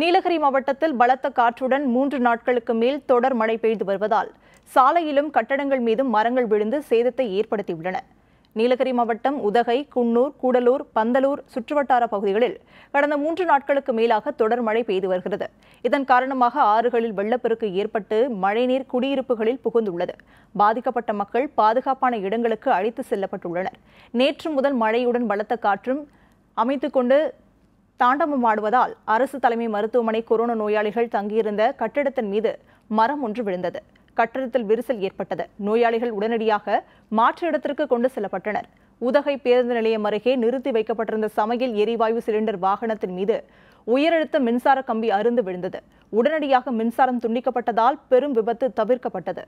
நீலகிரி மாவட்டத்தில் பலத்த காற்றுடன் மூன்று நாட்களுக்கு மேல் தொடர் மழை பெய்து வருவதால் சாலையிலும் கட்டடங்கள் மீதும் மரங்கள் விழுந்து சேதத்தை ஏற்படுத்தியுள்ளன நீலகிரி மாவட்டம் உதகை குன்னூர் கூடலூர் பந்தலூர் சுற்றுவட்டார பகுதிகளில் கடந்த மூன்று நாட்களுக்கு மேலாக தொடர் மழை பெய்து வருகிறது இதன் காரணமாக ஆறுகளில் வெள்ளப்பெருக்கு ஏற்பட்டு மழைநீர் குடியிருப்புகளில் புகுந்துள்ளது பாதிக்கப்பட்ட மக்கள் பாதுகாப்பான இடங்களுக்கு அழைத்து செல்லப்பட்டுள்ளனர் நேற்று முதல் மழையுடன் பலத்த காற்றும் அமைத்துக்கொண்டு தாண்டவம் ஆடுவதால் அரசு தலைமை மருத்துவமனை கொரோனா நோயாளிகள் தங்கியிருந்த கட்டிடத்தின் மீது மரம் ஒன்று விழுந்தது கட்டிடத்தில் விரிசல் ஏற்பட்டது நோயாளிகள் உடனடியாக மாற்று இடத்திற்கு கொண்டு செல்லப்பட்டனர் உதகை பேருந்து நிலையம் அருகே நிறுத்தி வைக்கப்பட்டிருந்த சமையல் எரிவாயு சிலிண்டர் வாகனத்தின் மீது உயரழுத்த மின்சார கம்பி அருந்து விழுந்தது உடனடியாக மின்சாரம் துண்டிக்கப்பட்டதால் பெரும் விபத்து தவிர்க்கப்பட்டது